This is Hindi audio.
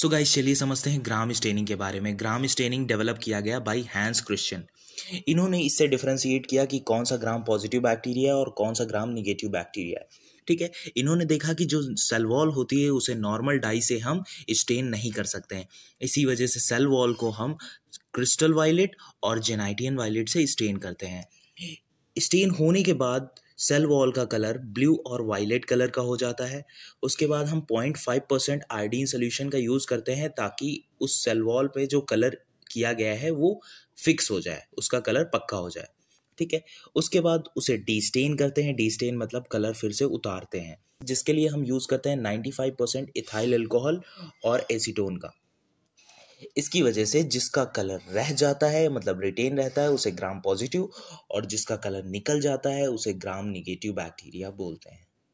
सो गाइस चलिए समझते हैं ग्राम स्टेनिंग के बारे में ग्राम स्टेनिंग डेवलप किया गया बाई हैंस क्रिश्चियन इन्होंने इससे डिफ्रेंशिएट किया कि कौन सा ग्राम पॉजिटिव बैक्टीरिया है और कौन सा ग्राम निगेटिव बैक्टीरिया है ठीक है इन्होंने देखा कि जो सेल वॉल होती है उसे नॉर्मल डाई से हम स्टेन नहीं कर सकते हैं इसी वजह से सेल वॉल को हम क्रिस्टल वायलेट और जेनाइटियन वायलेट से स्टेन करते हैं स्टेन होने के बाद सेल वॉल का कलर ब्लू और वायलेट कलर का हो जाता है उसके बाद हम point five percent iodine solution का यूज़ करते हैं ताकि उस सेल वॉल पे जो कलर किया गया है वो फिक्स हो जाए उसका कलर पक्का हो जाए ठीक है उसके बाद उसे डीस्टेन करते हैं डीस्टेन मतलब कलर फिर से उतारते हैं जिसके लिए हम यूज़ करते हैं ninety five percent ethyl alcohol और एसीटोन का इसकी वजह से जिसका कलर रह जाता है मतलब रिटेन रहता है उसे ग्राम पॉजिटिव और जिसका कलर निकल जाता है उसे ग्राम निगेटिव बैक्टीरिया बोलते हैं